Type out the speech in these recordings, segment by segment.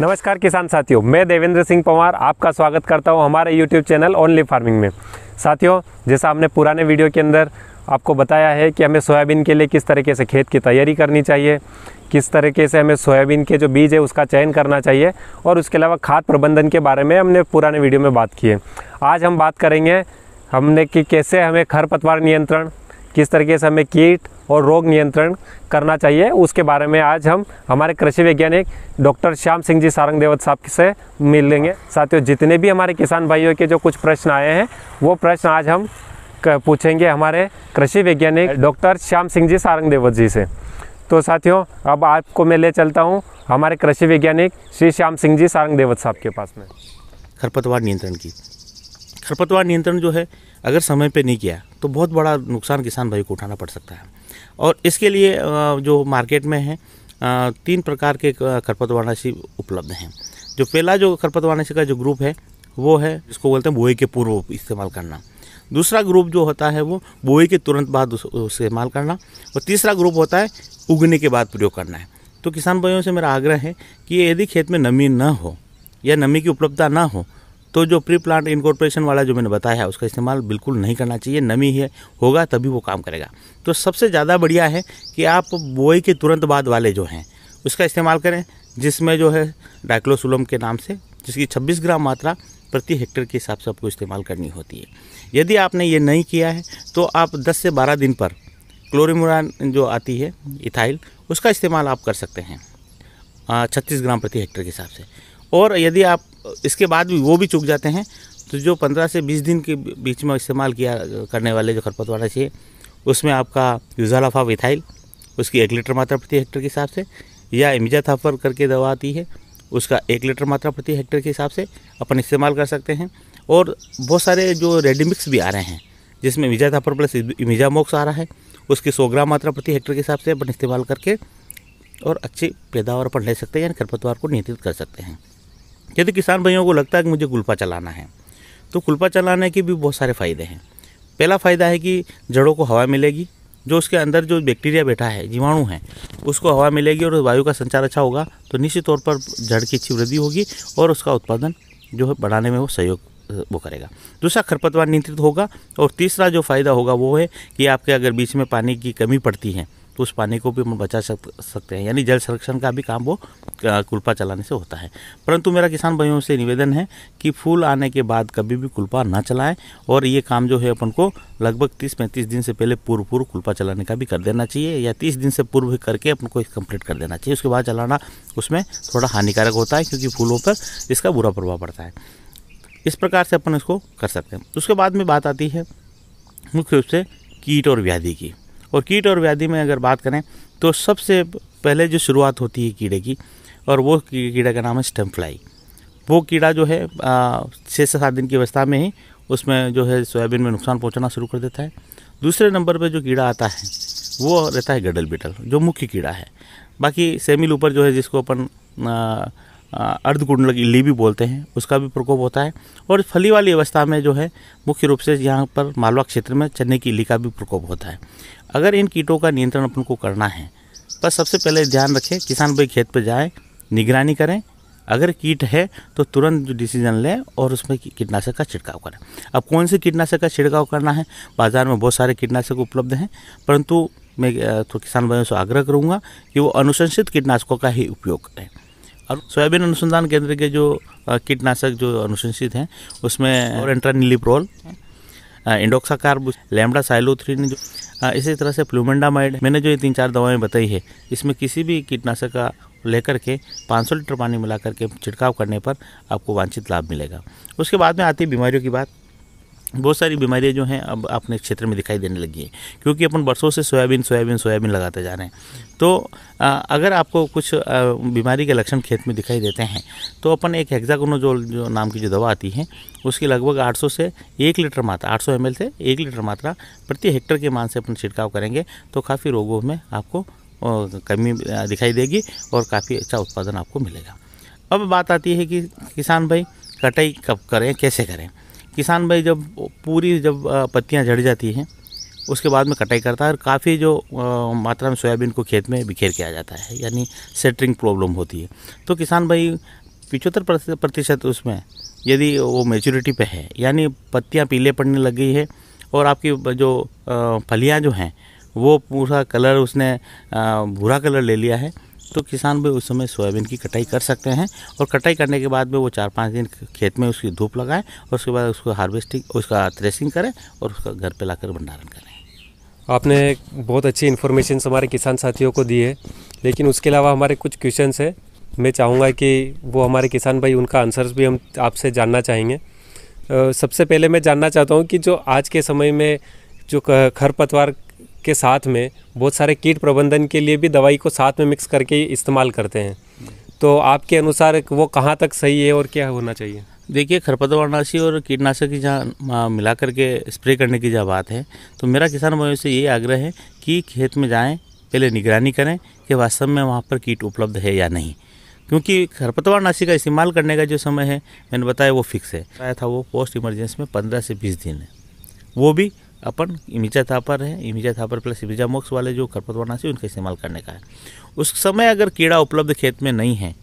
नमस्कार किसान साथियों मैं देवेंद्र सिंह पंवार आपका स्वागत करता हूं हमारे यूट्यूब चैनल ओनली फार्मिंग में साथियों जैसा हमने पुराने वीडियो के अंदर आपको बताया है कि हमें सोयाबीन के लिए किस तरीके से खेत की तैयारी करनी चाहिए किस तरीके से हमें सोयाबीन के जो बीज है उसका चयन करना चाहिए और उसके अलावा खाद प्रबंधन के बारे में हमने पुराने वीडियो में बात की है आज हम बात करेंगे हमने कि कैसे हमें खरपतवार नियंत्रण किस तरीके से हमें कीट और रोग नियंत्रण करना चाहिए उसके बारे में आज हम हमारे कृषि वैज्ञानिक डॉक्टर श्याम सिंह जी सारंग देवत साहब से मिल लेंगे साथियों जितने भी हमारे किसान भाइयों के जो कुछ प्रश्न आए हैं वो प्रश्न आज हम पूछेंगे हमारे कृषि वैज्ञानिक डॉक्टर श्याम सिंह जी सारंग देवत जी से तो साथियों अब आपको मैं ले चलता हूँ हमारे कृषि वैज्ञानिक श्री श्याम सिंह जी सारंग देवत साहब के पास में खरपतवार नियंत्रण की खरपतवार नियंत्रण जो है अगर समय पे नहीं किया तो बहुत बड़ा नुकसान किसान भाई को उठाना पड़ सकता है और इसके लिए जो मार्केट में है तीन प्रकार के खरपतवारनाशी उपलब्ध हैं जो पहला जो खरपतवारनाशी का जो ग्रुप है वो है जिसको बोलते हैं बोई के पूर्व इस्तेमाल करना दूसरा ग्रुप जो होता है वो बोई के तुरंत बाद इस्तेमाल करना और तीसरा ग्रुप होता है उगने के बाद प्रयोग करना है तो किसान भाइयों से मेरा आग्रह है कि यदि खेत में नमी न हो या नमी की उपलब्धता ना हो तो जो प्री प्लांट इनकॉर्पोरेशन वाला जो मैंने बताया है उसका इस्तेमाल बिल्कुल नहीं करना चाहिए नमी है होगा तभी वो काम करेगा तो सबसे ज़्यादा बढ़िया है कि आप बोई के तुरंत बाद वाले जो हैं उसका इस्तेमाल करें जिसमें जो है डाइक्लोसुलम के नाम से जिसकी छब्बीस ग्राम मात्रा प्रति हेक्टर के हिसाब से आपको इस्तेमाल करनी होती है यदि आपने ये नहीं किया है तो आप दस से बारह दिन पर क्लोरीमुरान जो आती है इथाइल उसका इस्तेमाल आप कर सकते हैं छत्तीस ग्राम प्रति हेक्टर के हिसाब से और यदि आप इसके बाद भी वो भी चुक जाते हैं तो जो पंद्रह से बीस दिन के बीच में इस्तेमाल किया करने वाले जो खरपतवार चाहिए उसमें आपका यूजालाफा विथाइल उसकी एक लीटर मात्रा प्रति हेक्टर के हिसाब से या इमिजा थाफर करके दवा आती है उसका एक लीटर मात्रा प्रति हेक्टर के हिसाब से अपन इस्तेमाल कर सकते हैं और बहुत सारे जो रेडीमिक्स भी आ रहे हैं जिसमें इमिजा थाफर प्लस इमिजा मोक्स आ रहा है उसकी सौ ग्राम मात्रा प्रति हेक्टर के हिसाब से अपन इस्तेमाल करके और अच्छी पैदावार पर ले सकते हैं यानी खरपतवार को नियंत्रित कर सकते हैं यदि किसान भाइयों को लगता है कि मुझे कुल्पा चलाना है तो कुल्पा चलाने के भी बहुत सारे फ़ायदे हैं पहला फ़ायदा है कि जड़ों को हवा मिलेगी जो उसके अंदर जो बैक्टीरिया बैठा है जीवाणु है उसको हवा मिलेगी और वायु का संचार अच्छा होगा तो निश्चित तौर पर जड़ की अच्छी वृद्धि होगी और उसका उत्पादन जो है बढ़ाने में वो सहयोग वो करेगा दूसरा खरपतवार नियंत्रित होगा और तीसरा जो फ़ायदा होगा वो है कि आपके अगर बीच में पानी की कमी पड़ती है तो उस पानी को भी हम बचा सकते हैं यानी जल संरक्षण का भी काम वो कुल्पा चलाने से होता है परंतु मेरा किसान भाइयों से निवेदन है कि फूल आने के बाद कभी भी कुल्पा ना चलाएं और ये काम जो है अपन को लगभग तीस पैंतीस दिन से पहले पूर्व पूर्व कुल्पा चलाने का भी कर देना चाहिए या तीस दिन से पूर्व करके अपन को कंप्लीट कर देना चाहिए उसके बाद चलाना उसमें थोड़ा हानिकारक होता है क्योंकि फूलों पर इसका बुरा प्रभाव पड़ता है इस प्रकार से अपन इसको कर सकते हैं उसके बाद में बात आती है मुख्य रूप से कीट और व्याधि की और कीट और व्याधि में अगर बात करें तो सबसे पहले जो शुरुआत होती है कीड़े की और वो कीड़े का नाम है स्टम फ्लाई वो कीड़ा जो है छः से सात दिन की अवस्था में ही उसमें जो है सोयाबीन में नुकसान पहुंचाना शुरू कर देता है दूसरे नंबर पे जो कीड़ा आता है वो रहता है गडल बिटल जो मुख्य कीड़ा है बाकी सेमिल ऊपर जो है जिसको अपन अर्धकुंडल इली भी बोलते हैं उसका भी प्रकोप होता है और फली वाली अवस्था में जो है मुख्य रूप से यहाँ पर मालवा क्षेत्र में चने की इली का भी प्रकोप होता है अगर इन कीटों का नियंत्रण अपन को करना है पर सबसे पहले ध्यान रखें किसान भाई खेत पर जाएँ निगरानी करें अगर कीट है तो तुरंत डिसीजन लें और उसमें कीटनाशक का छिड़काव करें अब कौन से कीटनाशक का छिड़काव करना है बाज़ार में बहुत सारे कीटनाशक उपलब्ध हैं परंतु मैं तो किसान भाइयों से आग्रह करूँगा कि वो अनुशंसित कीटनाशकों का ही उपयोग करें और सोयाबीन अनुसंधान केंद्र के जो कीटनाशक जो अनुशंसित हैं उसमें और एंट्रानिलीप्रोल इंडोक्साकार्ब लैमडा साइलोथ्रीन जो इसी तरह से फ्लूमेंडामाइड मैंने जो ये तीन चार दवाएं बताई है इसमें किसी भी कीटनाशक का लेकर के 500 लीटर पानी मिला करके छिड़काव करने पर आपको वांछित लाभ मिलेगा उसके बाद में आती है बीमारियों की बात बहुत सारी बीमारियां जो हैं अब अपने क्षेत्र में दिखाई देने लगी हैं क्योंकि अपन बरसों से सोयाबीन सोयाबीन सोयाबीन लगाते जा रहे हैं तो आ, अगर आपको कुछ बीमारी के लक्षण खेत में दिखाई देते हैं तो अपन एक हेक्सागोनोजोल जो नाम की जो दवा आती है उसकी लगभग 800 से एक लीटर मात्रा 800 एम से एक लीटर मात्रा प्रति हेक्टर के मान से अपन छिड़काव करेंगे तो काफ़ी रोगों में आपको कमी दिखाई देगी और काफ़ी अच्छा उत्पादन आपको मिलेगा अब बात आती है कि किसान भाई कटाई कब करें कैसे करें किसान भाई जब पूरी जब पत्तियाँ झड़ जाती हैं उसके बाद में कटाई करता है और काफ़ी जो मात्रा में सोयाबीन को खेत में बिखेर के आ जाता है यानी सेटरिंग प्रॉब्लम होती है तो किसान भाई पिचहत्तर प्रतिशत उसमें यदि वो मेचोरिटी पे है यानी पत्तियाँ पीले पड़ने लग गई है और आपकी जो फलियाँ जो हैं वो पूरा कलर उसने भूरा कलर ले लिया है तो किसान भी उस समय सोयाबीन की कटाई कर सकते हैं और कटाई करने के बाद में वो चार पाँच दिन खेत में उसकी धूप लगाएं और उसके बाद उसको हार्वेस्टिंग उसका थ्रेसिंग करें और उसका घर पर लाकर भंडारण करें आपने बहुत अच्छी इन्फॉर्मेशन हमारे किसान साथियों को दी है लेकिन उसके अलावा हमारे कुछ क्वेश्चन है मैं चाहूँगा कि वो हमारे किसान भाई उनका आंसर्स भी हम आपसे जानना चाहेंगे सबसे पहले मैं जानना चाहता हूँ कि जो आज के समय में जो खरपतवार के साथ में बहुत सारे कीट प्रबंधन के लिए भी दवाई को साथ में मिक्स करके इस्तेमाल करते हैं तो आपके अनुसार वो कहाँ तक सही है और क्या होना चाहिए देखिए खरपतवारनाशी और कीटनाशक की जहाँ मिला करके स्प्रे करने की जहाँ बात है तो मेरा किसान भाइयों से ये आग्रह है कि खेत में जाएं पहले निगरानी करें कि वास्तव में वहाँ पर कीट उपलब्ध है या नहीं क्योंकि खरपतवार नाशी का इस्तेमाल करने का जो समय है मैंने बताया वो फिक्स है आया था वो पोस्ट इमरजेंसी में पंद्रह से बीस दिन है वो भी अपन इमिजा थापर है इमिजा थापर प्लस इमिजा मोक्स वाले जो नाशी उनका इस्तेमाल करने का है उस समय अगर कीड़ा उपलब्ध खेत में नहीं है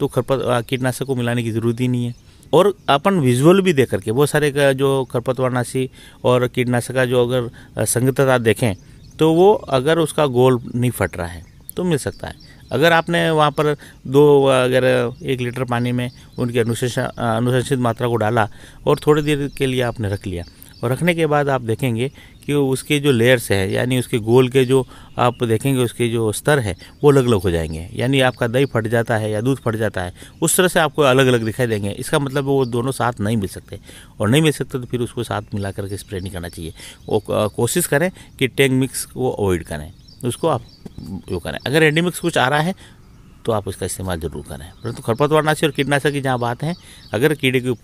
तो खरपत कीटनाशक को मिलाने की ज़रूरत ही नहीं है और अपन विजुअल भी देख करके बहुत सारे का जो नाशी और कीटनाशक का जो अगर संगतता देखें तो वो अगर उसका गोल नहीं फट रहा है तो मिल सकता है अगर आपने वहाँ पर दो अगर एक लीटर पानी में उनकी अनुशंसा अनुशंसित मात्रा को डाला और थोड़ी देर के लिए आपने रख लिया और रखने के बाद आप देखेंगे कि उसके जो लेयर्स हैं यानी उसके गोल के जो आप देखेंगे उसके जो स्तर है वो अलग अलग हो जाएंगे यानी आपका दही फट जाता है या दूध फट जाता है उस तरह से आपको अलग अलग दिखाई देंगे इसका मतलब वो दोनों साथ नहीं मिल सकते और नहीं मिल सकते तो फिर उसको साथ मिला करके स्प्रे नहीं करना चाहिए वो कोशिश करें कि टेंग मिक्स को अवॉइड करें उसको आप वो करें अगर एंडीमिक्स कुछ आ रहा है तो आप इसका इस्तेमाल ज़रूर करें परंतु खरपतवार नाशी और कीटनाशक की जहाँ बात है अगर कीड़े की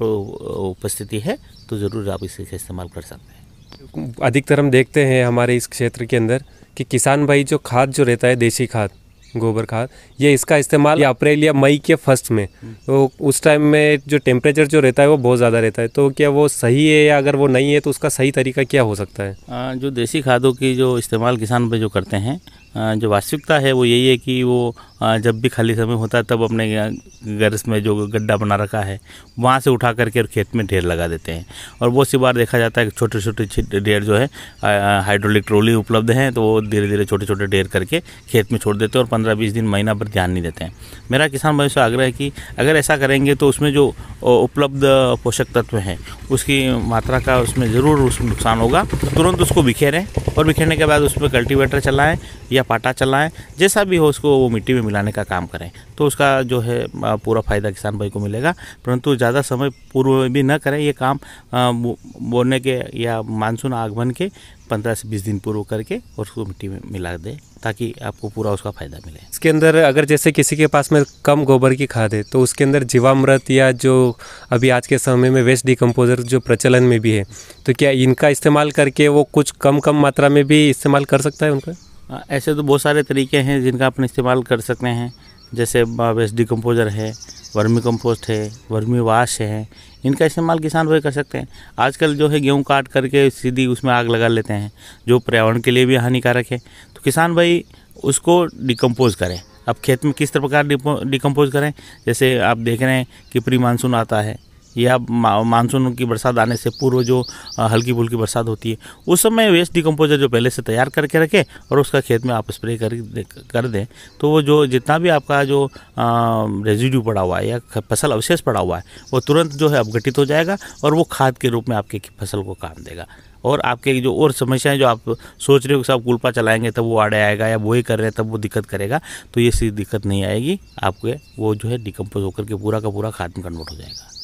उपस्थिति है तो ज़रूर आप इसे इस्तेमाल कर सकते हैं अधिकतर हम देखते हैं हमारे इस क्षेत्र के अंदर कि किसान भाई जो खाद जो रहता है देसी खाद गोबर खाद ये इसका इस्तेमाल अप्रैल या मई के फर्स्ट में तो उस टाइम में जो टेम्परेचर जो रहता है वो बहुत ज़्यादा रहता है तो क्या वो सही है या अगर वो नहीं है तो उसका सही तरीका क्या हो सकता है जो देसी खादों की जो इस्तेमाल किसान भाई जो करते हैं जो वास्तविकता है वो यही है कि वो जब भी खाली समय होता है तब अपने गरज में जो गड्ढा बना रखा है वहाँ से उठा करके और खेत में ढेर लगा देते हैं और बहुत सी बार देखा जाता है कि छोटे छोटे ढेर जो है हाइड्रोलिक ट्रोली उपलब्ध हैं तो वो धीरे धीरे छोटे छोटे ढेर करके खेत में छोड़ देते हैं और पंद्रह बीस दिन महीना पर ध्यान नहीं देते हैं मेरा किसान भाई से आग्रह है कि अगर ऐसा करेंगे तो उसमें जो उपलब्ध पोषक तत्व हैं उसकी मात्रा का उसमें ज़रूर उसमें नुकसान होगा तुरंत उसको बिखेरें और बिखेरने के बाद उस पर कल्टीवेटर चलाएँ या पाटा चलाएं जैसा भी हो उसको वो मिट्टी में मिलाने का काम करें तो उसका जो है पूरा फ़ायदा किसान भाई को मिलेगा परंतु ज़्यादा समय पूर्व भी न करें ये काम बोने के या मानसून आगमन के पंद्रह से बीस दिन पूर्व करके और उसको मिट्टी में मिला दें ताकि आपको पूरा उसका फ़ायदा मिले इसके अंदर अगर जैसे किसी के पास में कम गोबर की खाद है तो उसके अंदर जीवामृत या जो अभी आज के समय में वेस्ट डिकम्पोजर जो प्रचलन में भी है तो क्या इनका इस्तेमाल करके वो कुछ कम कम मात्रा में भी इस्तेमाल कर सकता है उनका ऐसे तो बहुत सारे तरीके हैं जिनका अपन इस्तेमाल कर सकते हैं जैसे वेस्ट डिकम्पोजर है वर्मी कंपोस्ट है वर्मी वाश है इनका इस्तेमाल किसान वही कर सकते हैं आजकल जो है गेहूं काट करके सीधी उसमें आग लगा लेते हैं जो पर्यावरण के लिए भी हानिकारक है तो किसान भाई उसको डिकम्पोज करें अब खेत में किस प्रकार डिकम्पोज करें जैसे आप देख रहे हैं कि प्री मानसून आता है या मानसून की बरसात आने से पूर्व जो हल्की फुल्की बरसात होती है उस समय वेस्ट डिकम्पोजर जो पहले से तैयार करके रखें और उसका खेत में आप स्प्रे कर कर दें तो वो जो जितना भी आपका जो रेजिड्यू पड़ा हुआ है या फसल अवशेष पड़ा हुआ है वो तुरंत जो है अपघटित हो जाएगा और वो खाद के रूप में आपके फसल को काम देगा और आपके जो और समस्याएं जो आप सोच रहे हो कि साहब कुलपा चलाएंगे तब वो आड़े आएगा या बोई कर रहे हैं तब वो दिक्कत करेगा तो ये सी दिक्कत नहीं आएगी आपके वो जो है डिकम्पोज होकर के पूरा का पूरा खाद में कन्वर्ट हो जाएगा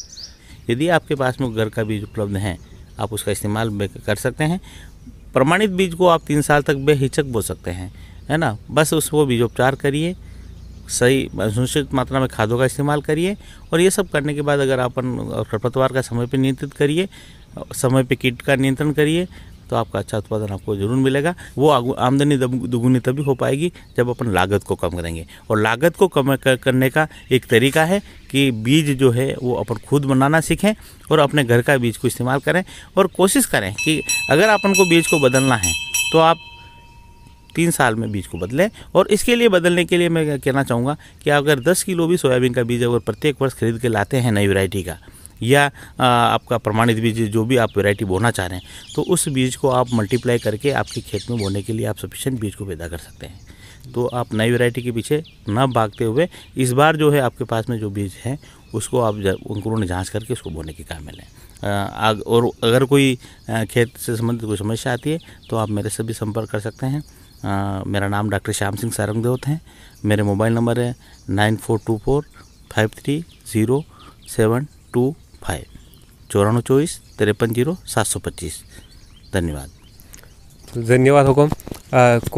यदि आपके पास में घर का बीज उपलब्ध है आप उसका इस्तेमाल कर सकते हैं प्रमाणित बीज को आप तीन साल तक बेहिचक बो सकते हैं है ना बस उस वो बीजोपचार करिए सही सुनिश्चित मात्रा में खादों का इस्तेमाल करिए और ये सब करने के बाद अगर आप खरपतवार का समय पर नियंत्रित करिए समय पे कीट का नियंत्रण करिए तो आपका अच्छा उत्पादन आपको जरूर मिलेगा वो आमदनी दुगुनी तभी हो पाएगी जब अपन लागत को कम करेंगे और लागत को कम करने का एक तरीका है कि बीज जो है वो अपन खुद बनाना सीखें और अपने घर का बीज को इस्तेमाल करें और कोशिश करें कि अगर अपन को बीज को बदलना है तो आप तीन साल में बीज को बदलें और इसके लिए बदलने के लिए मैं कहना चाहूँगा कि अगर 10 किलो भी सोयाबीन का बीज अगर प्रत्येक वर्ष खरीद के लाते हैं नई वैरायटी का या आपका प्रमाणित बीज जो भी आप वैरायटी बोना चाह रहे हैं तो उस बीज को आप मल्टीप्लाई करके आपके खेत में बोने के लिए आप सफिशेंट बीज को पैदा कर सकते हैं तो आप नई वैरायटी के पीछे न भागते हुए इस बार जो है आपके पास में जो बीज है उसको आप उनको जाँच करके उसको बोने के काम में लें और अगर कोई खेत से संबंधित कोई समस्या आती है तो आप मेरे से भी संपर्क कर सकते हैं आ, मेरा नाम डॉक्टर श्याम सिंह सारंगदेवत हैं मेरे मोबाइल नंबर है nine four two four five three zero seven two five चौरानवे चौबीस तिरपन जीरो सात सौ पच्चीस धन्यवाद धन्यवाद हुकुम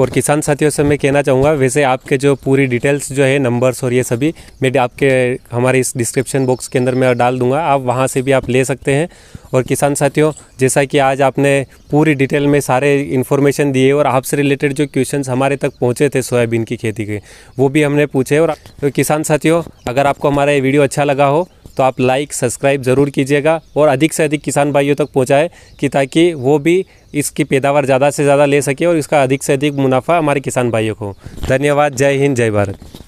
और किसान साथियों से मैं कहना चाहूँगा वैसे आपके जो पूरी डिटेल्स जो है नंबर्स और ये सभी मैं आपके हमारे इस डिस्क्रिप्शन बॉक्स के अंदर मैं डाल दूंगा आप वहाँ से भी आप ले सकते हैं और किसान साथियों जैसा कि आज आपने पूरी डिटेल में सारे इन्फॉर्मेशन दिए और आपसे रिलेटेड जो क्वेश्चन हमारे तक पहुँचे थे सोयाबीन की खेती के वो भी हमने पूछे और किसान साथियों अगर आपको हमारा ये वीडियो अच्छा लगा हो तो आप लाइक सब्सक्राइब ज़रूर कीजिएगा और अधिक से अधिक किसान भाइयों तक पहुँचाए कि ताकि वो भी इसकी पैदावार ज़्यादा से ज़्यादा ले सके और इसका अधिक से अधिक मुनाफा हमारे किसान भाइयों को धन्यवाद जय हिंद जय भारत